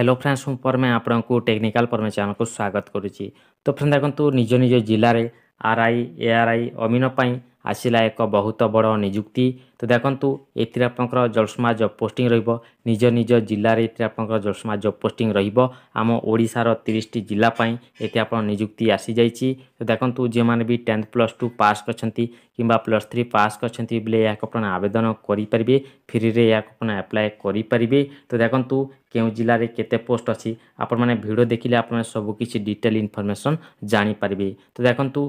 hello friends মু পরমে আপনার technical পরমে চ্যানেলকে স্বাগত করুছি তো ফ্রেন্ড দেখুন নিজ নিজ জেলার আরআই এআরআই অমিন পাই ଆସିଲା ଏକ ବହୁତ ବଡ଼ ନିଯୁକ୍ତି ତ ଦେଖନ୍ତୁ ଏଥିରେ ଆପଣଙ୍କର ଜଲସମା ଜବ୍ ପୋଷ୍ଟିଂ ରହିବ ନିଜ ନିଜ ଜିଲ୍ଲାରେ ଏଥିରେ ଆପଣଙ୍କର ଜଲସମା ଜବ୍ ପୋଷ୍ଟିଂ ରହିବ ଆମ ଓଡ଼ିଶାର ତିରିଶଟି ଜିଲ୍ଲା ପାଇଁ ଏଠି ଆପଣ ନିଯୁକ୍ତି ଆସିଯାଇଛି ତ ଦେଖନ୍ତୁ ଯେଉଁମାନେ ବି ଟେନ୍ଥ ପ୍ଲସ୍ ଟୁ ପାସ୍ କରିଛନ୍ତି କିମ୍ବା ପ୍ଲସ୍ ଥ୍ରୀ ପାସ୍ କରିଛନ୍ତି ବେଲେ ଏହାକୁ ଆପଣ ଆବେଦନ କରିପାରିବେ ଫ୍ରିରେ ଏହାକୁ ଆପଣ ଆପ୍ଲାଏ କରିପାରିବେ ତ ଦେଖନ୍ତୁ କେଉଁ ଜିଲ୍ଲାରେ କେତେ ପୋଷ୍ଟ ଅଛି ଆପଣମାନେ ଭିଡ଼ିଓ ଦେଖିଲେ ଆପଣମାନେ ସବୁକିଛି ଡିଟେଲ୍ ଇନଫର୍ମେସନ୍ ଜାଣିପାରିବେ ତ ଦେଖନ୍ତୁ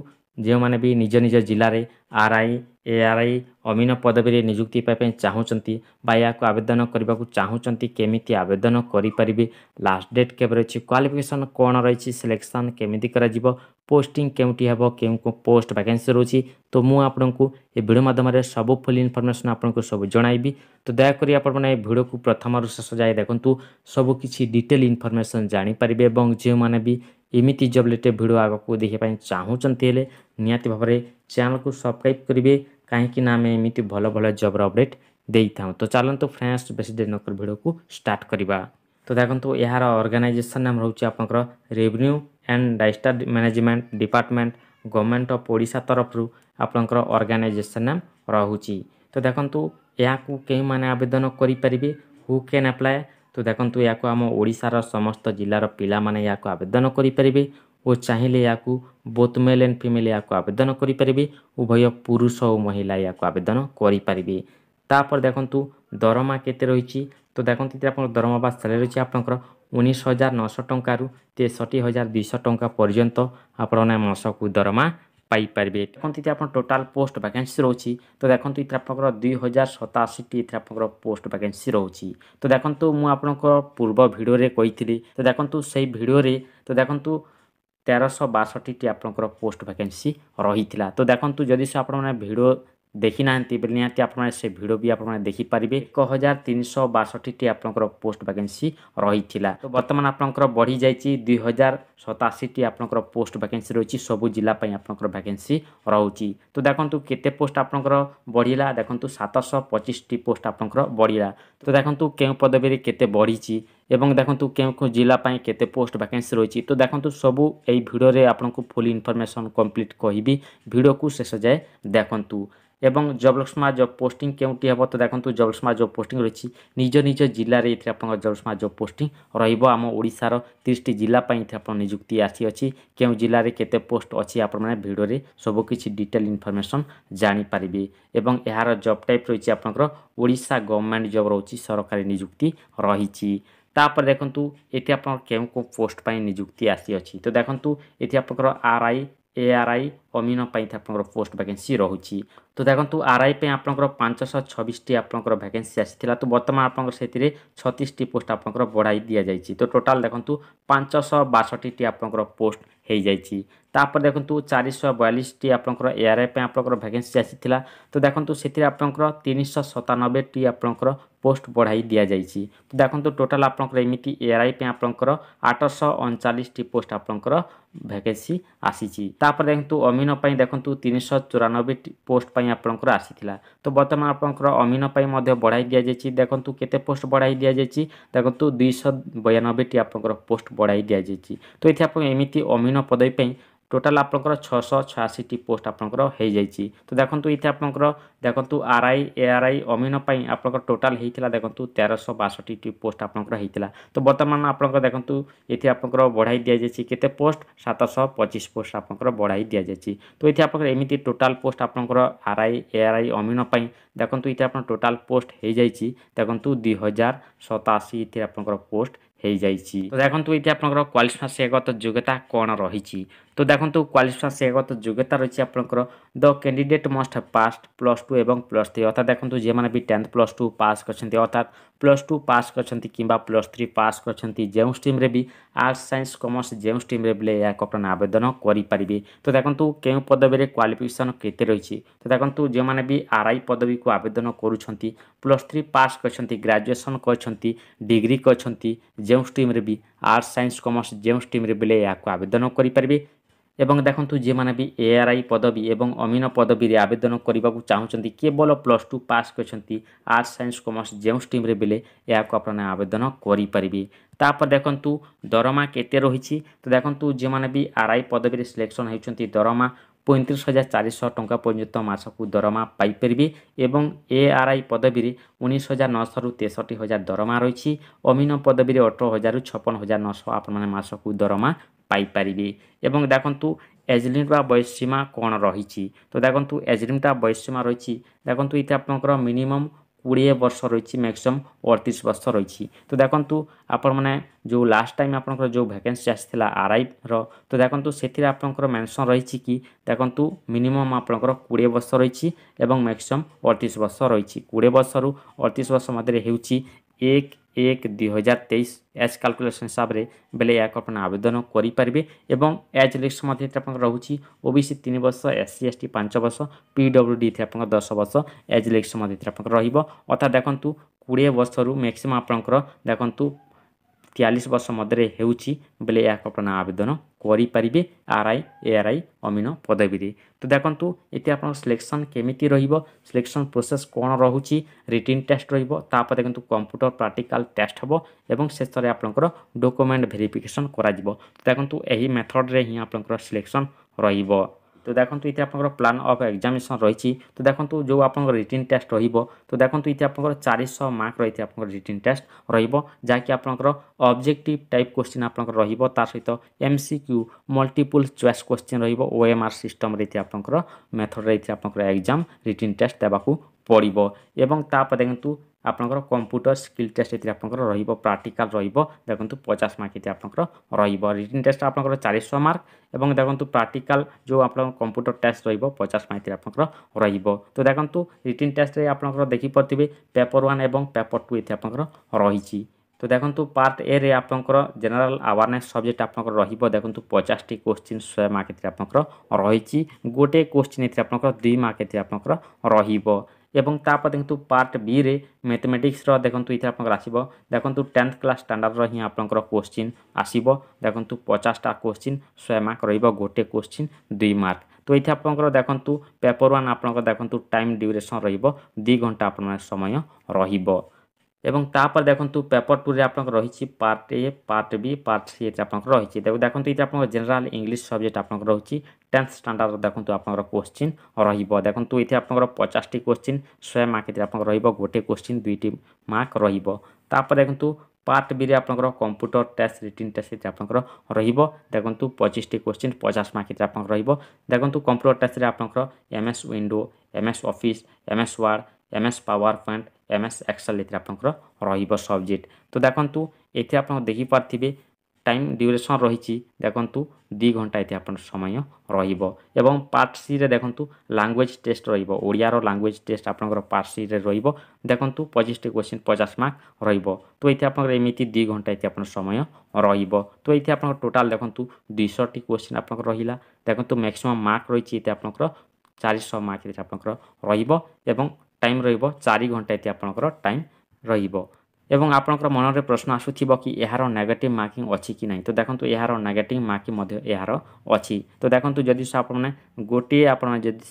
ଯେଉଁମାନେ ବି ନିଜ ନିଜ ଜିଲ୍ଲାରେ R I A R I ଅମିନ ପଦବୀରେ ନିଯୁକ୍ତି ପାଇବା ଚାହୁଁଛନ୍ତି ବା ଏହାକୁ ଆବେଦନ କରିବାକୁ ଚାହୁଁଛନ୍ତି କେମିତି ଆବେଦନ କରିପାରିବେ ଲାଷ୍ଟ ଡେଟ୍ କେବେ ରହିଛି କ୍ୱାଲିଫିକେସନ୍ କ'ଣ ରହିଛି ସିଲେକ୍ସନ୍ କେମିତି କରାଯିବ ପୋଷ୍ଟିଂ କେଉଁଠି ହେବ କେଉଁ କେଉଁ ପୋଷ୍ଟ ଭ୍ୟାକେନ୍ସି ରହୁଛି ତ ମୁଁ ଆପଣଙ୍କୁ ଏ ଭିଡ଼ିଓ ମାଧ୍ୟମରେ ସବୁ ଫୁଲ୍ ଇନଫର୍ମେସନ୍ ଆପଣଙ୍କୁ ସବୁ ଜଣାଇବି ତ ଦୟାକରି ଆପଣମାନେ ଏ ଭିଡ଼ିଓକୁ ପ୍ରଥମରୁ ଶେଷ ଯାଏ ଦେଖନ୍ତୁ ସବୁ କିଛି ଡିଟେଲ୍ ଇନଫର୍ମେସନ୍ ଜାଣିପାରିବେ ଏବଂ ଯେଉଁମାନେ ବି ଏମିତି ଜବ୍ ରିଲେଟେଡ଼୍ ଭିଡ଼ିଓ ଆଗକୁ ଦେଖିବା ପାଇଁ ଚାହୁଁଛନ୍ତି ହେଲେ ନିହାତି ଭାବରେ ଚ୍ୟାନେଲ୍କୁ ସବସ୍କ୍ରାଇବ୍ କରିବେ କାହିଁକିନା ଆମେ ଏମିତି ଭଲ ଭଲ ଜବ୍ର ଅପଡ଼େଟ୍ ଦେଇଥାଉ ତ ଚାଲନ୍ତୁ ଫ୍ରେଣ୍ଡସ୍ ବେଶୀ ଡେରି ନକରି ଭିଡ଼ିଓକୁ ଷ୍ଟାର୍ଟ କରିବା ତ ଦେଖନ୍ତୁ ଏହାର ଅର୍ଗାନାଇଜେସନ୍ ନାମ ରହୁଛି ଆପଣଙ୍କର revenue and disaster management department government of Odisha ତରଫରୁ ଆପଣଙ୍କର ଅର୍ଗାନାଇଜେସନ୍ ନେମ୍ ରହୁଛି ତ ଦେଖନ୍ତୁ ଏହାକୁ କେଉଁମାନେ ଆବେଦନ କରିପାରିବେ ହୁ କ୍ୟାନ୍ ଆପ୍ଲାଏ ତ ଦେଖନ୍ତୁ ଏହାକୁ ଆମ ଓଡ଼ିଶାର ସମସ୍ତ ଜିଲ୍ଲାର ପିଲାମାନେ ଏହାକୁ ଆବେଦନ କରିପାରିବେ ଓ ଚାହିଁଲେ ଏହାକୁ ବୋଥ୍ ମେଲ୍ ଆଣ୍ଡ ଫିମେଲ୍ ଏହାକୁ ଆବେଦନ କରିପାରିବେ ଉଭୟ ପୁରୁଷ ଓ ମହିଳା ଏହାକୁ ଆବେଦନ କରିପାରିବେ ତାପରେ ଦେଖନ୍ତୁ ଦରମା କେତେ ରହିଛି ତ ଦେଖନ୍ତୁ ଏଥିରେ ଆପଣଙ୍କ ଦରମା ବା ସାଲେରୀ ଅଛି ଆପଣଙ୍କର ଉଣେଇଶ ହଜାର ନଅଶହ ଟଙ୍କାରୁ ତେଷଠି ହଜାର ଦୁଇଶହ ଟଙ୍କା ପର୍ଯ୍ୟନ୍ତ ଆପଣମାନେ ମାସକୁ ଦରମା ପାଇପାରିବେ ଦେଖନ୍ତୁ ଯଦି ଆପଣ ଟୋଟାଲ୍ ପୋଷ୍ଟ ଭ୍ୟାକେନ୍ସି ରହୁଛି ତ ଦେଖନ୍ତୁ ଏଥିରେ ଆପଣଙ୍କର ଦୁଇ ହଜାର ସତାଅଶୀଟି ଏଥିରେ ଆପଣଙ୍କର ପୋଷ୍ଟ ଭ୍ୟାକେନ୍ସି ରହୁଛି ତ ଦେଖନ୍ତୁ ମୁଁ ଆପଣଙ୍କ ପୂର୍ବ ଭିଡ଼ିଓରେ କହିଥିଲି ତ ଦେଖନ୍ତୁ ସେଇ ଭିଡ଼ିଓରେ ତ ଦେଖନ୍ତୁ ତେରଶହ ବାଷଠିଟି ଆପଣଙ୍କର ପୋଷ୍ଟ ଭ୍ୟାକେନ୍ସି ରହିଥିଲା ତ ଦେଖନ୍ତୁ ଯଦି ସେ ଆପଣମାନେ ଭିଡ଼ିଓ ଦେଖିନାହାନ୍ତି ବୋଲି ନିହାତି ଆପଣମାନେ ସେ ଭିଡ଼ିଓ ବି ଆପଣମାନେ ଦେଖିପାରିବେ ଏକ ହଜାର ତିନିଶହ ବାଷଠିଟି ଆପଣଙ୍କର ପୋଷ୍ଟ ଭ୍ୟାକେନ୍ସି ରହିଥିଲା ତ ବର୍ତ୍ତମାନ ଆପଣଙ୍କର ବଢ଼ିଯାଇଛି ଦୁଇ ହଜାର ସତାଅଶୀଟି ଆପଣଙ୍କର ପୋଷ୍ଟ ଭ୍ୟାକେନ୍ସି ରହିଛି ସବୁ ଜିଲ୍ଲା ପାଇଁ ଆପଣଙ୍କର ଭ୍ୟାକେନ୍ସି ରହୁଛି ତ ଦେଖନ୍ତୁ କେତେ ପୋଷ୍ଟ ଆପଣଙ୍କର ବଢ଼ିଲା ଦେଖନ୍ତୁ ସାତଶହ ପଚିଶଟି ପୋଷ୍ଟ ଆପଣଙ୍କର ବଢ଼ିଲା ତ ଦେଖନ୍ତୁ କେଉଁ ପଦବୀରେ କେତେ ବଢ଼ିଛି ଏବଂ ଦେଖନ୍ତୁ କେଉଁ କେଉଁ ଜିଲ୍ଲା ପାଇଁ କେତେ ପୋଷ୍ଟ ଭ୍ୟାକେନ୍ସି ରହିଛି ତ ଦେଖନ୍ତୁ ସବୁ ଏଇ ভিডিওরে ଆପଣଙ୍କୁ ଫୁଲ୍ ଇନଫର୍ମେସନ୍ କମ୍ପ୍ଲିଟ୍ କହିବି ভিডিওকু ଶେଷ ଯାଏ ଦେଖନ୍ତୁ ଏବଂ ଜବଲକ୍ଷ୍ମା ଜବ୍ ପୋଷ୍ଟିଂ କେଉଁଠି ହେବ ତ ଦେଖନ୍ତୁ ଜବଲକ୍ଷ୍ମା ଜବ୍ ପୋଷ୍ଟିଂ ରହିଛି ନିଜ ନିଜ ଜିଲ୍ଲାରେ ଏଥିରେ ଆପଣଙ୍କ ଜବଲକ୍ଷ୍ମା ଜବ୍ ପୋଷ୍ଟିଂ ରହିବ ଆମ ଓଡ଼ିଶାର ତିରିଶଟି ଜିଲ୍ଲା ପାଇଁ ଏଥିରେ ଆପଣ ନିଯୁକ୍ତି ଆସିଅଛି କେଉଁ ଜିଲ୍ଲାରେ କେତେ ପୋଷ୍ଟ ଅଛି ଆପଣମାନେ ଭିଡ଼ିଓରେ ସବୁକିଛି ଡିଟେଲ୍ ଇନଫର୍ମେସନ୍ ଜାଣିପାରିବେ ଏବଂ ଏହାର ଜବ୍ ଟାଇପ୍ ରହିଛି ଆପଣଙ୍କର ଓଡ଼ିଶା ଗଭର୍ଣ୍ଣମେଣ୍ଟ ଜବ୍ ରହୁଛି ସରକାରୀ ନିଯୁକ୍ତି ରହିଛି ତାପରେ ଦେଖନ୍ତୁ ଏଠି ଆପଣଙ୍କର କେଉଁ କେଉଁ ପୋଷ୍ଟ ପାଇଁ ନିଯୁକ୍ତି ଆସିଅଛି ତ ଦେଖନ୍ତୁ ଏଠି ଆପଣଙ୍କର ଆର୍ ଆଇ ଏଆର୍ଆଇ ଅମିନ ପାଇଁ ଆପଣଙ୍କର ପୋଷ୍ଟ ଭ୍ୟାକେନ୍ସି ରହୁଛି ତ ଦେଖନ୍ତୁ ଆର୍ଆଇ ପାଇଁ ଆପଣଙ୍କର ପାଞ୍ଚଶହ ଛବିଶଟି ଆପଣଙ୍କର ଭ୍ୟାକେନ୍ସି ଆସିଥିଲା ତ ବର୍ତ୍ତମାନ ଆପଣଙ୍କର ସେଥିରେ ଛତିଶଟି ପୋଷ୍ଟ ଆପଣଙ୍କର ବଢ଼ାଇ ଦିଆଯାଇଛି ତ ଟୋଟାଲ୍ ଦେଖନ୍ତୁ ପାଞ୍ଚଶହ ବାଷଠିଟି ଆପଣଙ୍କର ପୋଷ୍ଟ ହୋଇଯାଇଛି ତାପରେ ଦେଖନ୍ତୁ ଚାରିଶହ ବୟାଳିଶଟି ଆପଣଙ୍କର ଏଆର୍ଆଇ ପାଇଁ ଆପଣଙ୍କର ଭ୍ୟାକେନ୍ସି ଆସିଥିଲା ତ ଦେଖନ୍ତୁ ସେଥିରେ ଆପଣଙ୍କର ତିନିଶହ ସତାନବେଟି ଆପଣଙ୍କର ପୋଷ୍ଟ ବଢ଼ାଇ ଦିଆଯାଇଛି ଦେଖନ୍ତୁ ଟୋଟାଲ୍ ଆପଣଙ୍କର ଏମିତି ଏଆର୍ଆଇ ପାଇଁ ଆପଣଙ୍କର ଆଠଶହ ଅଣଚାଳିଶଟି ପୋଷ୍ଟ ଆପଣଙ୍କର ভ্যাকেন্সি আসিছি তাপরে দেখুন অমিন পাই দেখুন তিনশ চৌরানবে পোস্ট পাই আপনার আসিলা তো বর্তমান আপনার অমিন পাই বড়াই দিয়া যাই দেখুন কেতে পোস্ট বড়াই দিয়া যাই দেখুন দুইশ বয়ানবেটি আপনার পোস্ট বড়াই দিয়া যাই তো এটি আপনার এমিতি অমিন পদবী পাই ଟୋଟାଲ୍ ଆପଣଙ୍କର ଛଅଶହ ଛୟାଅଶୀଟି ପୋଷ୍ଟ ଆପଣଙ୍କର ହୋଇଯାଇଛି ତ ଦେଖନ୍ତୁ ଏଇଠି ଆପଣଙ୍କର ଦେଖନ୍ତୁ R I A R I ଅମିନ ପାଇଁ ଆପଣଙ୍କର ଟୋଟାଲ୍ ହେଇଥିଲା ଦେଖନ୍ତୁ ତେରଶହ ବାଷଠିଟି ପୋଷ୍ଟ ଆପଣଙ୍କର ହେଇଥିଲା ତ ବର୍ତ୍ତମାନ ଆପଣଙ୍କର ଦେଖନ୍ତୁ ଏଠି ଆପଣଙ୍କର ବଢ଼ାଇ ଦିଆଯାଇଛି କେତେ ପୋଷ୍ଟ ସାତଶହ ପଚିଶ ପୋଷ୍ଟ ଆପଣଙ୍କର ବଢ଼ାଇ ଦିଆଯାଇଛି ତ ଏଠି ଆପଣଙ୍କର ଏମିତି ଟୋଟାଲ୍ ପୋଷ୍ଟ ଆପଣଙ୍କର R I A R I ଅମିନ ପାଇଁ ଦେଖନ୍ତୁ ଏଠି ଆପଣ ଟୋଟାଲ୍ ପୋଷ୍ଟ ହେଇଯାଇଛି ଦେଖନ୍ତୁ ଦୁଇ ହଜାର ସତାଅଶୀ ଏଠି ଆପଣଙ୍କର ପୋଷ୍ଟ ହେଇଯାଇଛି ତ ଦେଖନ୍ତୁ ଏଠି ଆପଣଙ୍କର କ୍ୱାଲିଫିକେସନଗତ ଯୋଗ୍ୟତା କ'ଣ ରହିଛି তো ଦେଖନ୍ତୁ କ୍ୱାଲିଫିକେସନ୍ ଶିକ୍ଷାଗତ ଯୋଗ୍ୟତା ରହିଛି ଆପଣଙ୍କର the candidate must have pass plus two ଏବଂ ପ୍ଲସ୍ ଥ୍ରୀ ଅର୍ଥାତ୍ ଦେଖନ୍ତୁ ଯେଉଁମାନେ ବି ଟେନ୍ଥ ପ୍ଲସ୍ ଟୁ ପାସ୍ କରିଛନ୍ତି ଅର୍ଥାତ୍ ପ୍ଲସ୍ ଟୁ ପାସ୍ କରିଛନ୍ତି କିମ୍ବା ପ୍ଲସ୍ ଥ୍ରୀ ପାସ୍ କରିଛନ୍ତି ଯେଉଁ ଷ୍ଟ୍ରିମ୍ରେ ବି ଆର୍ଟ୍ସ ସାଇନ୍ସ କମର୍ସ ଯେଉଁ ଷ୍ଟ୍ରିମ୍ରେ ବି ଏହାକୁ ଆପଣ ଆବେଦନ କରିପାରିବେ ତ ଦେଖନ୍ତୁ କେଉଁ ପଦବୀରେ କ୍ୱାଲିଫିକେସନ୍ କେତେ ରହିଛି ତ ଦେଖନ୍ତୁ ଯେଉଁମାନେ ବି ଆର୍ ଆଇ ପଦବୀକୁ ଆବେଦନ କରୁଛନ୍ତି ପ୍ଲସ୍ ଥ୍ରୀ ପାସ୍ କରିଛନ୍ତି ଗ୍ରାଜୁଏସନ୍ କରିଛନ୍ତି ଡିଗ୍ରୀ କରିଛନ୍ତି ଯେଉଁ ଷ୍ଟ୍ରିମ୍ରେ ବି আর্টস সাইন্স কমর্স যে স্ট্রিমে বেলে এখন আবেদন করে এবং দেখুন যে মানে এআরআই পদবী এবং অমিন পদবীরে আবেদন করা চাহুমান কেবল প্লস টু পাস করছেন আর্টস সাইন্স কমর্স যে স্ট্রিমে বেলে এখন আপনার আবেদন করে তাপরে দেখুন দরমা কেতে রয়েছে তো দেখুন যে মানে আরআই পদবীরে সিলেকশন হয়েছেন দরমা ପଇଁତିରିଶ ହଜାର ଚାରିଶହ ଟଙ୍କା ପର୍ଯ୍ୟନ୍ତ ମାସକୁ ଦରମା ପାଇପାରିବେ ଏବଂ ଏ ଆର୍ ଆଇ ପଦବୀରେ ଉଣେଇଶ ହଜାର ନଅଶହରୁ ତେଷଠି ହଜାର ଦରମା ରହିଛି ଅମିନ ପଦବୀରେ ଅଠର ହଜାରରୁ ଛପନ ହଜାର ନଅଶହ ଆପଣମାନେ ମାସକୁ ଦରମା ପାଇପାରିବେ ଏବଂ ଦେଖନ୍ତୁ ଏଜଲିମ୍ ବା ବୟସୀମା କ'ଣ ରହିଛି ତ ଦେଖନ୍ତୁ ଏଜଲିମ୍ଟା ବୟସୀମା ରହିଛି ଦେଖନ୍ତୁ ଏଇଠି ଆପଣଙ୍କର ମିନିମମ୍ কোড়িয়ে ବର୍ଷ ରହିଛି ମ୍ୟାକ୍ସିମମ୍ ଅଡ଼ତିଶ ବର୍ଷ ରହିଛି ତ ଦେଖନ୍ତୁ ଆପଣମାନେ ଯେଉଁ ଲାଷ୍ଟ ଟାଇମ୍ ଆପଣଙ୍କର ଯେଉଁ ଭ୍ୟାକେନ୍ସି ଆସିଥିଲା ଆର୍ଆଇର ତ ଦେଖନ୍ତୁ ସେଥିରେ ଆପଣଙ୍କର ମେନ୍ସନ୍ ରହିଛି କି ଦେଖନ୍ତୁ ମିନିମମ୍ ଆପଣଙ୍କର କୋଡ଼ିଏ ବର୍ଷ ରହିଛି ଏବଂ ମ୍ୟାକ୍ସିମମ୍ ଅଡ଼ତିଶ ବର୍ଷ ରହିଛି କୋଡ଼ିଏ ବର୍ଷରୁ ଅଡ଼ତିଶ ବର୍ଷ ମଧ୍ୟରେ ହେଉଛି ଏକ ଏକ ଦୁଇ ହଜାର ତେଇଶ ଏଜ୍ କାଲକୁଲେସନ୍ ହିସାବରେ ବେଲେ ଏହାକୁ ଆପଣ ଆବେଦନ କରିପାରିବେ ଏବଂ ଏଜ୍ ଲିଷ୍ଟ ମଧ୍ୟ ଏଥିରେ ଆପଣଙ୍କର ରହୁଛି ଓ ବି ସି ତିନି ବର୍ଷ ଏସ୍ ସି ଏସ୍ ଟି ପାଞ୍ଚ ବର୍ଷ ପି ଡବ୍ଲ୍ୟୁ ଡି ଏଥିରେ ଆପଣଙ୍କର ଦଶ ବର୍ଷ ଏଜ୍ ଲିଷ୍ଟ ମଧ୍ୟ ଏଥିରେ ଆପଣଙ୍କର ରହିବ ଅର୍ଥାৎ ଦେଖନ୍ତୁ କୋଡ଼ିଏ ବର୍ଷରୁ ମ୍ୟାକ୍ସିମମ୍ ଆପଣଙ୍କର ଦେଖନ୍ତୁ তিয়াল্লিশ ବର୍ଷ ମଧ୍ୟରେ ହେଉଛି ବେଲେ ଏହାକୁ ଆପଣ ଆବେଦନ କରିପାରିବେ R I A R I ଅମିନ ପଦବୀରେ ତ ଦେଖନ୍ତୁ ଏଠି ଆପଣଙ୍କ ସିଲେକ୍ସନ୍ କେମିତି ରହିବ ସିଲେକ୍ସନ୍ ପ୍ରୋସେସ୍ କ'ଣ ରହୁଛି ରିଟିନ୍ ଟେଷ୍ଟ ରହିବ ତାପରେ କିନ୍ତୁ କମ୍ପ୍ୟୁଟର ପ୍ରାକ୍ଟିକାଲ ଟେଷ୍ଟ ହେବ ଏବଂ ଶେଷରେ ଆପଣଙ୍କର ଡକୁମେଣ୍ଟ ଭେରିଫିକେସନ୍ କରାଯିବ ଦେଖନ୍ତୁ ଏହି ମେଥଡ଼ରେ ହିଁ ଆପଣଙ୍କର ସିଲେକ୍ସନ୍ ରହିବ তো দেখন্তু ইতি আপনার প্লান অফ এক্সামিনেসন রয়েছে তো দেখন্তু যে আপনার রিটিন টেস্ট রহব তো দেখন্তু ইতি আপনার চারিশ মার্ক রয়েছে আপনার রিটিন টেস্ট রহব যা কি আপনার অবজেক্টিভ টাইপ কোশ্চিন আপনার রহব তা সহিত এমসিকিউ মল্টিপুল চয়েস কোশ্চিন রহব ওএমআর সিস্টমরে ইতি আপনার মেথডরে ইতি আপনার এক্সাম রিটিন টেস্ট দেওয়া পড়ব এবং তাপরে কিন্তু ଆପଣଙ୍କର କମ୍ପ୍ୟୁଟର ସ୍କିଲ୍ ଟେଷ୍ଟ ଏଥିରେ ଆପଣଙ୍କର ରହିବ ପ୍ରାକ୍ଟିକାଲ୍ ରହିବ ଦେଖନ୍ତୁ ପଚାଶ ମାର୍କ ଏଥିରେ ଆପଣଙ୍କର ରହିବ ରିଟିନ୍ ଟେଷ୍ଟ ଆପଣଙ୍କର ଚାଳିଶ ମାର୍କ ଏବଂ ଦେଖନ୍ତୁ ପ୍ରାକ୍ଟିକାଲ୍ ଯେଉଁ ଆପଣଙ୍କ କମ୍ପ୍ୟୁଟର ଟେଷ୍ଟ ରହିବ ପଚାଶ ମାର୍କ ଏଥିରେ ଆପଣଙ୍କର ରହିବ ତ ଦେଖନ୍ତୁ ରିଟିନ୍ ଟେଷ୍ଟରେ ଆପଣଙ୍କର ଦେଖିପାରୁଥିବେ ପେପର୍ ୱାନ୍ ଏବଂ ପେପର୍ ଟୁ ଏଥିରେ ଆପଣଙ୍କର ରହିଛି তো দেখুন পার্ট এ রে আপনার জেনারেল আওয়ারনেস সবজেক্ট আপনার রহব দেখুন পচাশটি কোশ্চিন শহে মার্ক এতে আপনার রয়েছে গোটে কোশ্চিন এতে আপনার দুই মার্ক এতে আপনার রহব ଏବଂ ତାପରେ ଦେଖନ୍ତୁ ପାର୍ଟ ବିରେ ମ୍ୟାଥମେଟିକ୍ସର ଦେଖନ୍ତୁ ଏଥିରେ ଆପଣଙ୍କର ଆସିବ ଦେଖନ୍ତୁ ଟେନ୍ଥ କ୍ଲାସ୍ ଷ୍ଟାଣ୍ଡାର୍ଡ଼ର ହିଁ ଆପଣଙ୍କର କୋଶ୍ଚିନ୍ ଆସିବ ଦେଖନ୍ତୁ ପଚାଶଟା କୋଶ୍ଚିନ୍ ଶହେ ମାର୍କ ରହିବ ଗୋଟେ କୋଶ୍ଚିନ୍ ଦୁଇ ମାର୍କ ତ ଏଇଠି ଆପଣଙ୍କର ଦେଖନ୍ତୁ ପେପର୍ ୱାନ୍ ଆପଣଙ୍କର ଦେଖନ୍ତୁ ଟାଇମ୍ ଡ୍ୟୁରେସନ୍ ରହିବ ଦୁଇ ଘଣ୍ଟା ଆପଣଙ୍କର ସମୟ ରହିବ এবং তাপরে দেখন্তু পেপর টুরে আপনার রয়েছে part A part B part C এটা আপনার রয়েছে দেখুন এটা আপনার জেনারেল ইংলিশ সবজেক্ট আপনার রয়েছে টেন্থ স্ট্যান্ডার্ড দেখুন আপনার কোশ্চিন রহব দেখুন এতে আপনার পচাশটি কোশ্চিন শহে মার্ক আপনার রহব গোটে কোশ্চিন দুইটি মার্ক রহব তাপরে দেখুন পার্ট বিরে আপনার কম্পুটর টেস্ট রিটিন টেস্ট এটা আপনার রহব দেখুন পঁচিশটি কোশ্চিন পচাশ মার্ক এটা আপনার রহব দেখুন কম্পুটর টেস্টরে আপনার M S window M S office M S word M S power point M S excel ये आप तो देखु ये आप देखिपारे टाइम ड्यूरेसन रही देखु दी घंटा ये आप समय रहा पार्ट सी देखु लांगुएज टेस्ट रड़िया लांगुएज टेस्ट आप पार्ट सी रखु पचिशटी क्वेश्चन पचास मार्क रो ये आप दी घंटा ये आप समय रो ये आप टोटाल देखु दुईटी क्वेश्चन आप रहा देखु मैक्सीम मार्क रही आप चार शह मार्क ये आप ଟାଇମ୍ ରହିବ ଚାରି ଘଣ୍ଟା ଏତି ଆପଣଙ୍କର ଟାଇମ୍ ରହିବ ଏବଂ ଆପଣଙ୍କର ମନରେ ପ୍ରଶ୍ନ ଆସୁଥିବ କି ଏହାର ନେଗେଟିଭ୍ ମାର୍କିଂ ଅଛି କି ନାହିଁ ତ ଦେଖନ୍ତୁ ଏହାର ନେଗେଟିଭ୍ ମାର୍କିଂ ମଧ୍ୟ ଏହାର ଅଛି ତ ଦେଖନ୍ତୁ ଯଦି ଆପଣମାନେ ଗୋଟିଏ ଆପଣ ଯଦି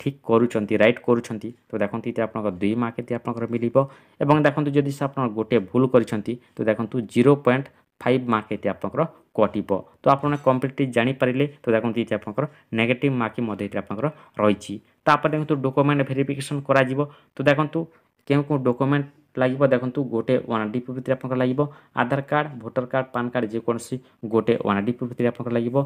ଠିକ୍ କରୁଛନ୍ତି ରାଇଟ୍ କରୁଛନ୍ତି ତ ଦେଖନ୍ତୁ ଏଥିରେ ଆପଣଙ୍କର ଦୁଇ ମାର୍କ ଏଥିରେ ଆପଣଙ୍କର ମିଳିବ ଏବଂ ଦେଖନ୍ତୁ ଯଦି ଆପଣ ଗୋଟିଏ ଭୁଲ କରିଛନ୍ତି ତ ଦେଖନ୍ତୁ ଜିରୋ ପଏଣ୍ଟ ଫାଇଭ୍ ମାର୍କ ଏଠି ଆପଣଙ୍କର କଟିବ ତ ଆପଣ କମ୍ପ୍ଲିଟ୍ଲି ଜାଣିପାରିଲେ ତ ଦେଖନ୍ତୁ ଏଠି ଆପଣଙ୍କର ନେଗେଟିଭ୍ ମାର୍କିଂ ମଧ୍ୟ ଏଠି ଆପଣଙ୍କର ରହିଛି ତାପରେ ଦେଖନ୍ତୁ ଡକୁମେଣ୍ଟ ଭେରିଫିକେସନ୍ କରାଯିବ ତ ଦେଖନ୍ତୁ କେଉଁ କେଉଁ ଡକୁମେଣ୍ଟ ଲାଗିବ ଦେଖନ୍ତୁ ଗୋଟେ ୱାନ୍ ଡି ପ୍ରଭୃତିରେ ଆପଣଙ୍କର ଲାଗିବ Aadhaar card voter card PAN card ଯେକୌଣସି ଗୋଟେ ୱାନ୍ ଡି ପ୍ରଭୃତିରେ ଆପଣଙ୍କର ଲାଗିବ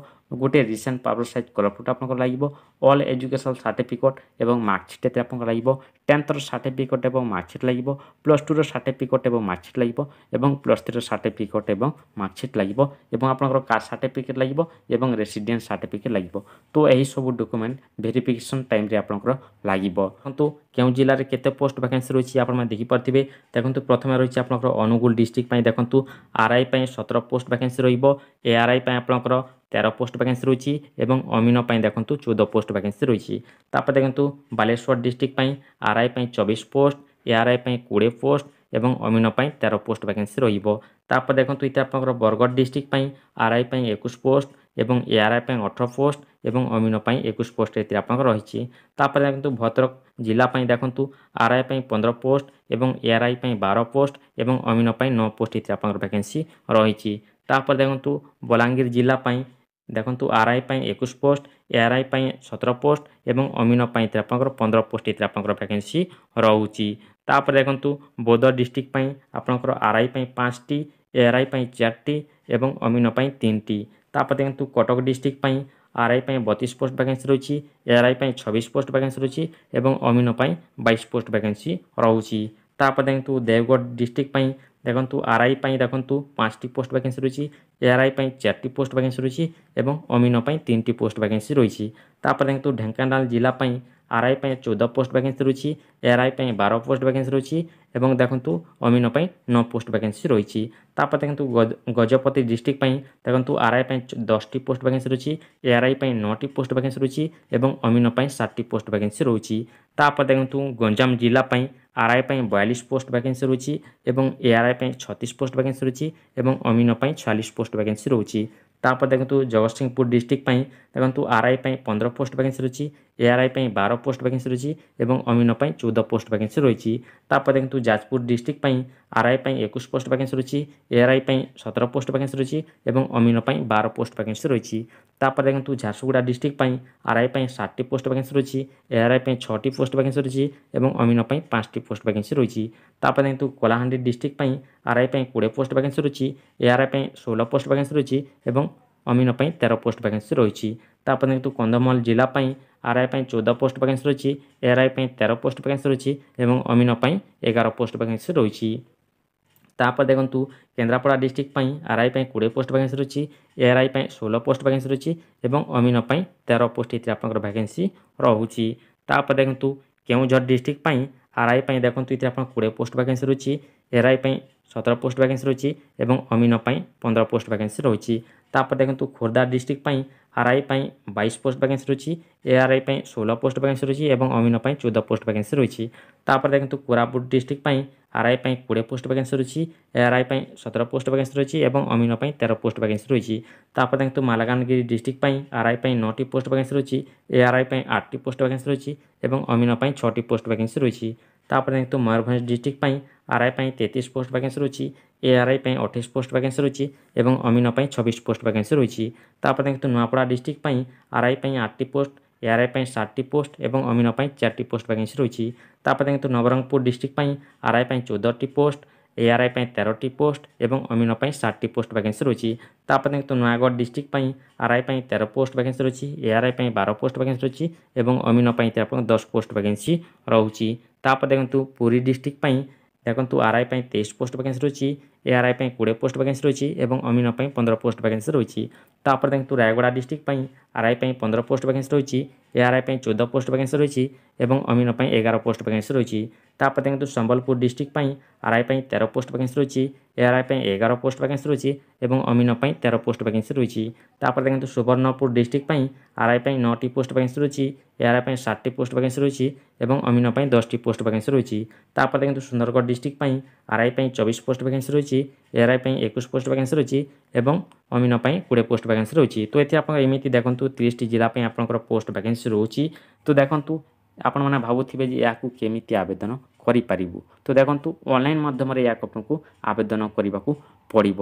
ଗୋଟେ ରିସେଣ୍ଟ ପାବର ସାଇଜ୍ କଲର୍ ଫଟୋ ଆପଣଙ୍କର ଲାଗିବ ଅଲ୍ ଏଜୁକେସନ୍ ସାର୍ଟିଫିକେଟ୍ ଏବଂ ମାର୍କସିଟ୍ ଏଥିରେ ଆପଣଙ୍କର ଲାଗିବ ଟେନ୍ଥର ସାର୍ଟିଫିକେଟ୍ ଏବଂ ମାର୍କସିଟ୍ ଲାଗିବ ପ୍ଲସ୍ ଟୁର ସାର୍ଟିଫିକେଟ୍ ଏବଂ ମାର୍କସିଟ୍ ଲାଗିବ ଏବଂ ପ୍ଲସ୍ ଥ୍ରୀର ସାର୍ଟିଫିକେଟ୍ ଏବଂ ମାର୍କସିଟ୍ ଲାଗିବ ଏବଂ ଆପଣଙ୍କର କାଷ୍ଟ ସାର୍ଟିଫିକେଟ୍ ଲାଗିବ ଏବଂ ରେସିଡେନ୍ସ ସାର୍ଟିଫିକେଟ୍ ଲାଗିବ ତ ଏହିସବୁ ଡକୁମେଣ୍ଟ ଭେରିଫିକେସନ୍ ଟାଇମ୍ରେ ଆପଣଙ୍କର ଲାଗିବ ଦେଖନ୍ତୁ কেউ জেলার কেতে পোস্ট ভ্যাকান্সি রয়েছে আপনার মানে দেখিপারে দেখুন প্রথমে রয়েছে আপনার অনুগুল ডিস্ট্রিক্ট দেখুন আরআই সতের পোস্ট ভ্যাকান্সি রহব এআরআই আপনার তের পোস্ট ভ্যাকান্সি রয়েছে এবং অমিন দেখুন চৌদ পোস্ট ভ্যাকান্সি রয়েছে তারপরে দেখুন বালেশ্বর ডিস্ট্রিক্ট আরআই চবিশ পোস্ট এআরআই কোড়ি পোস্ট এবং অমিন তের পোস্ট ভ্যাকান্সি রহব তারপরে দেখুন এতে আপনার বরগড় ডিস্ট্রিক্ট আরআই একুশ পোস্ট এবং এআরআই অঠর পোস্ট ଏବଂ ଅମିନ ପାଇଁ ଏକୋଇଶ ପୋଷ୍ଟରେ ତେପନ ରହିଛି ତାପରେ କିନ୍ତୁ ଭଦ୍ରକ ଜିଲ୍ଲା ପାଇଁ ଦେଖନ୍ତୁ ଆର୍ଆଇ ପାଇଁ ପନ୍ଦର ପୋଷ୍ଟ ଏବଂ ଏଆର୍ଆଇ ପାଇଁ ବାର ପୋଷ୍ଟ ଏବଂ ଅମିନ ପାଇଁ ନଅ ପୋଷ୍ଟ ତେପନ ଭ୍ୟାକେନ୍ସି ରହିଛି ତାପରେ ଦେଖନ୍ତୁ ବଲାଙ୍ଗୀର ଜିଲ୍ଲା ପାଇଁ ଦେଖନ୍ତୁ ଆର୍ଆଇ ପାଇଁ ଏକୋଇଶ ପୋଷ୍ଟ ଏଆର୍ଆଇ ପାଇଁ ସତର ପୋଷ୍ଟ ଏବଂ ଅମିନ ପାଇଁ ଆପଣଙ୍କର ପନ୍ଦର ପୋଷ୍ଟ ଏଥିରେ ଆପଣଙ୍କର ଭ୍ୟାକେନ୍ସି ରହୁଛି ତାପରେ ଦେଖନ୍ତୁ ବୌଦ୍ଧ ଡିଷ୍ଟ୍ରିକ୍ଟ ପାଇଁ ଆପଣଙ୍କର ଆର୍ଆଇ ପାଇଁ ପାଞ୍ଚଟି ଏଆର୍ଆଇ ପାଇଁ ଚାରିଟି ଏବଂ ଅମିନ ପାଇଁ ତିନିଟି ତାପରେ ଦେଖନ୍ତୁ କଟକ ଡିଷ୍ଟ୍ରିକ୍ଟ ପାଇଁ আরআই পাই বতিশ পোস্ট ভ্যাকেন্সি রয়েছে এআরআই পাই ছবিশ পোস্ট ভ্যাকেন্সি রয়েছে এবং অমিন পাই বাইশ পোস্ট ভ্যাকেন্সি রয়েছে তাপরে দেখুন দেবগড় ডিস্ট্রিক্ট পাই দেখুন আরআই পাই দেখুন পাঁচটি পোস্ট ভ্যাকেন্সি রয়েছে এআরআই পাই চারটি পোস্ট ভ্যাকেন্সি রয়েছে এবং অমিন পাই তিনটি পোস্ট ভ্যাকেন্সি রয়েছে তাপরে দেখুন ঢেঙ্কানাল জেলা পাই ଆର୍ଆଇ ପାଇଁ ଚଉଦ ପୋଷ୍ଟ ଭ୍ୟାକେନ୍ସି ରହିଛି ଏଆର୍ଆଇ ପାଇଁ ବାର ପୋଷ୍ଟ ଭ୍ୟାକେନ୍ସି ରହିଛି ଏବଂ ଦେଖନ୍ତୁ ଅମିନ ପାଇଁ ନଅ ପୋଷ୍ଟ ଭ୍ୟାକେନ୍ସି ରହିଛି ତାପରେ ଦେଖନ୍ତୁ ଗଜପତି ଡିଷ୍ଟ୍ରିକ୍ଟ ପାଇଁ ଦେଖନ୍ତୁ ଆର୍ଆଇ ପାଇଁ ଦଶଟି ପୋଷ୍ଟ ଭ୍ୟାକେନ୍ସି ରହିଛି ଏଆର୍ଆଇ ପାଇଁ ନଅଟି ପୋଷ୍ଟ ଭ୍ୟାକେନ୍ସି ରହିଛି ଏବଂ ଅମିନ ପାଇଁ ସାତଟି ପୋଷ୍ଟ ଭ୍ୟାକେନ୍ସି ରହିଛି ତାପରେ ଦେଖନ୍ତୁ ଗଞ୍ଜାମ ଜିଲ୍ଲା ପାଇଁ আরআই পাই বয়াল্লিশ পোস্ট ভ্যাকেন্সি রয়েছে এবং এআরআই পাই ছত্রিশ পোস্ট ভ্যাকেন্সি রয়েছে এবং অমিন পাই ছয়াল্লিশ পোস্ট ভ্যাকেন্সি রয়েছে ତାପରେ ଦେଖନ୍ତୁ ଜଗତସିଂହପୁର ଡିଷ୍ଟ୍ରିକ୍ଟ ପାଇଁ ଦେଖନ୍ତୁ ଆର୍ଆଇ ପାଇଁ ପନ୍ଦର ପୋଷ୍ଟ ଭ୍ୟାକେନ୍ସି ରହିଛି ଏଆର୍ଆଇ ପାଇଁ ବାର ପୋଷ୍ଟ ଭ୍ୟାକେନ୍ସି ରହିଛି ଏବଂ ଅମିନ ପାଇଁ ଚଉଦ ପୋଷ୍ଟ ଭ୍ୟାକେନ୍ସି ରହିଛି ତାପରେ ଦେଖନ୍ତୁ ଯାଜପୁର ଡିଷ୍ଟ୍ରିକ୍ଟ ପାଇଁ ଆର୍ଆଇ ପାଇଁ ଏକୋଇଶ ପୋଷ୍ଟ ଭ୍ୟାକେନ୍ସି ରହିଛି ଏଆର୍ଆଇ ପାଇଁ ସତର ପୋଷ୍ଟ ଭ୍ୟାକେନ୍ସି ରହିଛି ଏବଂ ଅମିନ ପାଇଁ ବାର ପୋଷ୍ଟ ଭ୍ୟାକେନ୍ସି ରହିଛି ତାପରେ ଦେଖନ୍ତୁ ଝାରସୁଗୁଡ଼ା ଡିଷ୍ଟ୍ରିକ୍ଟ ପାଇଁ ଆର୍ଆଇ ପାଇଁ ଷାଟଟି ପୋଷ୍ଟ ଭ୍ୟାକେନ୍ସି ରହିଛି ଏଆର୍ଆଇ ପାଇଁ ଛଅଟି ପୋଷ୍ଟ ଭ୍ୟାକେନ୍ସି ରହିଛି ଏବଂ ଅମିନ ପାଇଁ ପାଞ୍ଚଟି ପୋଷ୍ଟ ଭ୍ୟାକେନ୍ସି ରହିଛି ତାପରେ ଦେଖନ୍ତୁ କଳାହାଣ୍ଡି ଡିଷ୍ଟ୍ରିକ୍ଟ ପାଇଁ ଆର୍ଆଇ ପାଇଁ କୋଡ଼ିଏ ପୋଷ୍ଟ ଭ୍ୟାକେନ୍ସି ରହିଛି ଏଆର୍ଆଇ ପାଇଁ ଷୋହଳ ପୋଷ୍ଟ ଭ୍ୟାକେନ୍ସି ରହିଛି ଏବଂ ଅମିନ ପାଇଁ ତେର ପୋଷ୍ଟ ଭ୍ୟାକେନ୍ସି ରହିଛି ତାପରେ ଦେଖନ୍ତୁ କନ୍ଧମାଳ ଜିଲ୍ଲା ପାଇଁ আরআই পাই চৌদ পোস্ট ভ্যাকেন্সি রয়েছে এআরআই পাই তেরো পোস্ট ভ্যাকেন্সি রয়েছে এবং অমিন পাই এগারো পোস্ট ভ্যাকেন্সি রয়েছে ତାପରେ ଦେଖନ୍ତୁ କେନ୍ଦ୍ରାପଡ଼ା ଡିଷ୍ଟ୍ରିକ୍ଟ ପାଇଁ ଆର୍ଆଇ ପାଇଁ କୋଡ଼ିଏ ପୋଷ୍ଟ ଭ୍ୟାକେନ୍ସି ରହିଛି ଏଆର୍ଆଇ ପାଇଁ ଷୋହଳ ପୋଷ୍ଟ ଭ୍ୟାକେନ୍ସି ରହିଛି ଏବଂ ଅମିନ ପାଇଁ ତେର ପୋଷ୍ଟ ଏଥିରେ ଆପଣଙ୍କର ଭ୍ୟାକେନ୍ସି ରହୁଛି ତାପରେ ଦେଖନ୍ତୁ କେଉଁଝର ଡିଷ୍ଟ୍ରିକ୍ଟ ପାଇଁ ଆର୍ଆଇ ପାଇଁ ଦେଖନ୍ତୁ ଏଥିରେ ଆପଣ କୋଡ଼ିଏ ପୋଷ୍ଟ ଭ୍ୟାକେନ୍ସି ରହିଛି ଏଆର୍ଆଇ ପାଇଁ ସତର ପୋଷ୍ଟ ଭ୍ୟାକେନ୍ସି ରହିଛି ଏବଂ ଅମିନ ପାଇଁ ପନ୍ଦର ପୋଷ୍ଟ ଭ୍ୟାକେନ୍ସି ରହିଛି ତାପରେ ଦେଖନ୍ତୁ ଖୋର୍ଦ୍ଧା ଡିଷ୍ଟ୍ରିକ୍ଟ ପାଇଁ ଆର୍ଆଇ ପାଇଁ ବାଇଶ ପୋଷ୍ଟ ଭ୍ୟାକେନ୍ସି ରହିଛି ଏଆର୍ଆଇ ପାଇଁ ଷୋହଳ ପୋଷ୍ଟ ଭ୍ୟାକେନ୍ସି ରହିଛି ଏବଂ ଅମିନ ପାଇଁ ଚଉଦ ପୋଷ୍ଟ ଭ୍ୟାକେନ୍ସି ରହିଛି ତାପରେ ଦେଖନ୍ତୁ କୋରାପୁଟ ଡିଷ୍ଟ୍ରିକ୍ଟ ପାଇଁ আরআই পাই কোড়িয়ে পোস্ট ভ্যাকেন্সি রয়েছে এআরআই পাই সতের পোস্ট ভ্যাকেন্সি রয়েছে এবং অমিন পাই তের পোস্ট ভ্যাকেন্সি রয়েছে তারপরে দেখুন মালাকানগিরি ডিস্ট্রিক্ট পাই আরআই পাই নটি পোস্ট ভ্যাকেন্সি রয়েছে এআরআই পাই আটটি পোস্ট ভ্যাকেন্সি রয়েছে এবং অমিন পাই ছটি পোস্ট ভ্যাকেন্সি রয়েছে তাপরে দেখুন ময়ূরভঞ্জ ডিস্ট্রিক্ট পাই আরআই পাই তেত্রিশ পোস্ট ভ্যাকেন্সি রয়েছে এআরআই পাই অঠেইশ পোস্ট ভ্যাকেন্সি রয়েছে এবং অমিন পাই ছবিশ পোস্ট ভ্যাকেন্সি রয়েছে তাপরে দেখুন নুয়াপড়া ডিস্ট্রিক্ট পাই আরআই পাই আটটি পোস্ট এআର୍ଆଇ ପାଇଁ ସାତଟି ପୋଷ୍ଟ ଏବଂ ଅମିନ ପାଇଁ ଚାରିଟି ପୋଷ୍ଟ ଭ୍ୟାକେନ୍ସି ରହିଛି ତାପରେ କିନ୍ତୁ ନବରଙ୍ଗପୁର ଡିଷ୍ଟ୍ରିକ୍ଟ ପାଇଁ ଆର୍ଆଇ ପାଇଁ ଚଉଦଟି ପୋଷ୍ଟ এআরআই পাই তেরোটি পোস্ট এবং অমিন পাই ষাটটি পোস্ট ভ্যাকেন্সি রয়েছে তাপরে কিন্তু নয়াগড় ডিস্ট্রিক্ট পাই আরআই পাই তেরো পোস্ট ভ্যাকেন্সি রয়েছে এআরআই পাই বার পোস্ট ভ্যাকেন্সি রয়েছে এবং অমিন পাই আপনার দশ পোস্ট ভ্যাকেন্সি রয়েছে তাপরে দেখুন পুরী ডিস্ট্রিক্ট পাই দেখুন আরআই পাই তেইশ পোস্ট ভ্যাকেন্সি রয়েছে এআরআই পাই কোড়িয়ে পোস্ট ভ্যাকেন্সি রয়েছে এবং অমিন পাই পনেরো পোস্ট ভ্যাকেন্সি রয়েছে তাপরে দেখুন রায়গড়া ডিস্ট্রিক্ট পাই আরআই পাই পনেরো পোস্ট ভ্যাকেন্সি রয়েছে এআরআই পাই চোদ্দ পোস্ট ভ্যাকেন্সি রয়েছে এবং অমিন পাই এগারো পোস্ট ভ্যাকেন্সি রয়েছে তাপরে দেখুন সম্বলপুর ডিস্ট্রিক্ট পাই আরআই পাই তেরো পোস্ট ভ্যাকেন্সি রয়েছে এআরআই পাই এগারো পোস্ট ভ্যাকেন্সি রয়েছে এবং অমিন পাই তেরো পোস্ট ভ্যাকেন্সি রয়েছে তাপরে দেখুন সুবর্ণপুর ডিস্ট্রিক্ট পাই আরআই পাই নটি পোস্ট ভ্যাকেন্সি রয়েছে এআরআই পাই ষাটটি পোস্ট ভ্যাকেন্সি রয়েছে এবং অমিন পাই দশটি পোস্ট ভ্যাকেন্সি রয়েছে তাপরে দেখুন সুন্দরগড় ডিস্ট্রিক্ট পাই আরআই পাই চবিশ পোস্ট ভ্যাকেন্সি রয়েছে রয়েছে এআরআই পাই একুশ পোস্ট ভ্যাকেন্সি রয়েছে এবং অমিন পাই কোড়িয়ে পোস্ট ভ্যাকেন্সি রয়েছে তো এতে আপনার এমিতি দেখুন তিরিশটি জেলা পাই আপনার পোস্ট ভ্যাকেন্সি রয়েছে তো দেখুন ଆପଣମାନେ ଭାବୁଥିବେ ଯେ ଏହାକୁ କେମିତି ଆବେଦନ କରିପାରିବୁ ତ ଦେଖନ୍ତୁ ଅନଲାଇନ୍ ମାଧ୍ୟମରେ ଏହାକୁ ଆପଣଙ୍କୁ ଆବେଦନ କରିବାକୁ ପଡ଼ିବ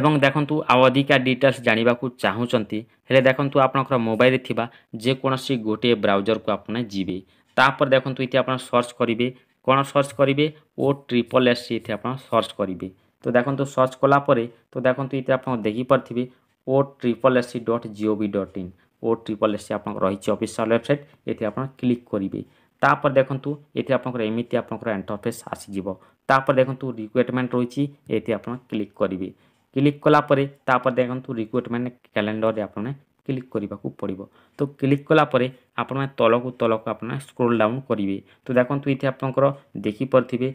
ଏବଂ ଦେଖନ୍ତୁ ଆଉ ଅଧିକା ଡିଟେଲ୍ସ ଜାଣିବାକୁ ଚାହୁଁଛନ୍ତି ହେଲେ ଦେଖନ୍ତୁ ଆପଣଙ୍କର ମୋବାଇଲରେ ଥିବା ଯେକୌଣସି ଗୋଟିଏ ବ୍ରାଉଜରକୁ ଆପଣ ଯିବେ ତାପରେ ଦେଖନ୍ତୁ ଏଠି ଆପଣ ସର୍ଚ୍ଚ କରିବେ କ'ଣ ସର୍ଚ୍ଚ କରିବେ ଓ ଟ୍ରିପଲ୍ ଏସ୍ ଏଥିରେ ଆପଣ ସର୍ଚ୍ଚ କରିବେ तो देखो सर्च कलापर तो देखते ये आप देखिपारे O triple S C dot gov dot in O triple S C आप रही अफिसीआल वेबसाइट ये आप क्लिक करेंगे তাপরে দেখুন এতে আপনার এমিতি আপনার ইন্টরফেস আসিযোগ তাপরে দেখুন রিক্রুটমেন্ট রয়েছে এতে আপনার ক্লিক করবে ক্লিক কলাপরে তাপরে দেখুন রিক্রুটমেন্ট ক্যালেন্ডরে আপনার ক্লিক করা পড়ব তো ক্লিক কলাপরে আপনার তলকু তলকু আপনার স্ক্রোল ডাউন করবে তো দেখুন এতে আপনার দেখিপারে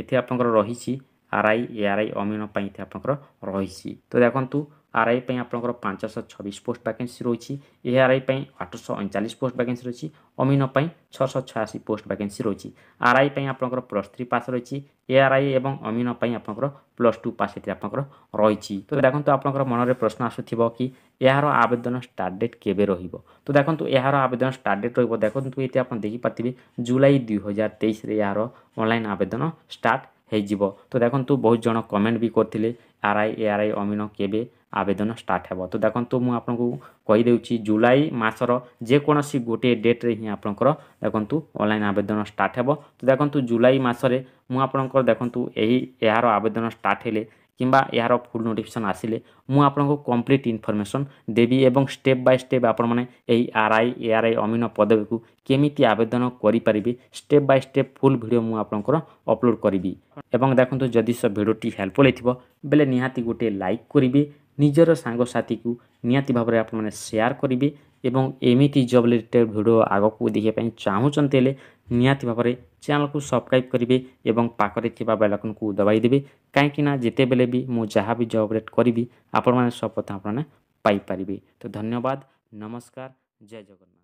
এতে আপনার রয়েছে ଆର୍ଆଇ ଏଆର୍ଆଇ ଅମିନ ପାଇଁ ଆପଣଙ୍କର ରହିଛି ତ ଦେଖନ୍ତୁ ଆର୍ଆଇ ପାଇଁ ଆପଣଙ୍କର ପାଞ୍ଚଶହ ଛବିଶ ପୋଷ୍ଟ ଭ୍ୟାକେନ୍ସି ରହିଛି ଏଆର୍ଆଇ ପାଇଁ ଆଠଶହ ଅଣଚାଳିଶ ପୋଷ୍ଟ ଭ୍ୟାକେନ୍ସି ରହିଛି ଅମିନ ପାଇଁ ଛଅଶହ ଛୟାଅଶୀ ପୋଷ୍ଟ ଭ୍ୟାକେନ୍ସି ରହିଛି ଆର୍ଆଇ ପାଇଁ ଆପଣଙ୍କର ପ୍ଲସ୍ ଥ୍ରୀ ପାସ୍ ରହିଛି ଏଆର୍ଆଇ ଏବଂ ଅମିନ ପାଇଁ ଆପଣଙ୍କର ପ୍ଲସ୍ ଟୁ ପାସ୍ ଏଥିରେ ଆପଣଙ୍କର ରହିଛି ତ ଦେଖନ୍ତୁ ଆପଣଙ୍କର ମନରେ ପ୍ରଶ୍ନ ଆସୁଥିବ କି ଏହାର ଆବେଦନ ଷ୍ଟାର୍ଟ ଡେଟ୍ କେବେ ରହିବ ତ ଦେଖନ୍ତୁ ଏହାର ଆବେଦନ ଷ୍ଟାର୍ଟ ଡେଟ୍ ରହିବ ଦେଖନ୍ତୁ ଏଠି ଆପଣ ଦେଖିପାରିଥିବେ ଜୁଲାଇ ଦୁଇହଜାର ତେଇଶରେ ଏହାର ଅନଲାଇନ୍ ଆବେଦନ ଷ୍ଟାର୍ଟ ହୋଇଯିବ ତ ଦେଖନ୍ତୁ ବହୁତ ଜଣ କମେଣ୍ଟ ବି କରିଥିଲେ R I A R I ଅମିନ କେବେ ଆବେଦନ ଷ୍ଟାର୍ଟ ହେବ ତ ଦେଖନ୍ତୁ ମୁଁ ଆପଣଙ୍କୁ କହିଦେଉଛି ଜୁଲାଇ ମାସର ଯେକୌଣସି ଗୋଟିଏ ଡେଟ୍ରେ ହିଁ ଆପଣଙ୍କର ଦେଖନ୍ତୁ ଅନଲାଇନ୍ ଆବେଦନ ଷ୍ଟାର୍ଟ ହେବ ତ ଦେଖନ୍ତୁ ଜୁଲାଇ ମାସରେ ମୁଁ ଆପଣଙ୍କର ଦେଖନ୍ତୁ ଏହି ଏହାର ଆବେଦନ ଷ୍ଟାର୍ଟ ହେଲେ কিংবা ଏହାର ଫୁଲ୍ ନୋଟିଫିକେସନ୍ ଆସିଲେ ମୁଁ ଆପଣଙ୍କୁ କମ୍ପ୍ଲିଟ୍ ଇନଫର୍ମେସନ୍ ଦେବି ଏବଂ ଷ୍ଟେପ୍ ବାଇ ଷ୍ଟେପ୍ ଆପଣମାନେ ଏହି R I A R I ଅମିନ ପଦବୀକୁ କେମିତି ଆବେଦନ କରିପାରିବେ step by step full video ମୁଁ ଆପଣଙ୍କର ଅପଲୋଡ଼୍ କରିବି ଏବଂ ଦେଖନ୍ତୁ ଯଦି ସେ ଭିଡ଼ିଓଟି ହେଲ୍ପଫୁଲ୍ ହେଇଥିବ ବେଲେ ନିହାତି ଗୋଟିଏ ଲାଇକ୍ କରିବେ ନିଜର ସାଙ୍ଗସାଥିକୁ ନିହାତି ଭାବରେ ଆପଣମାନେ ସେୟାର କରିବେ ଏବଂ ଏମିତି ଜବ୍ ରିଲେଟେଡ଼୍ ଭିଡ଼ିଓ ଆଗକୁ ଦେଖିବା ପାଇଁ ଚାହୁଁଛନ୍ତି ହେଲେ ନିହାତି ଭାବରେ ଚ୍ୟାନେଲ୍କୁ ସବସ୍କ୍ରାଇବ୍ କରିବେ ଏବଂ ପାଖରେ ଥିବା ବେଲାଇକନ୍କୁ ଦବାଇ ଦେବେ କାହିଁକିନା ଯେତେବେଳେ ବି ମୁଁ ଯାହା ବି ଜବ୍ ରେଟ୍ କରିବି ଆପଣମାନେ ସବୁ କଥା ଆପଣମାନେ ପାଇପାରିବେ ତ ଧନ୍ୟବାଦ ନମସ୍କାର ଜୟ ଜଗନ୍ନାଥ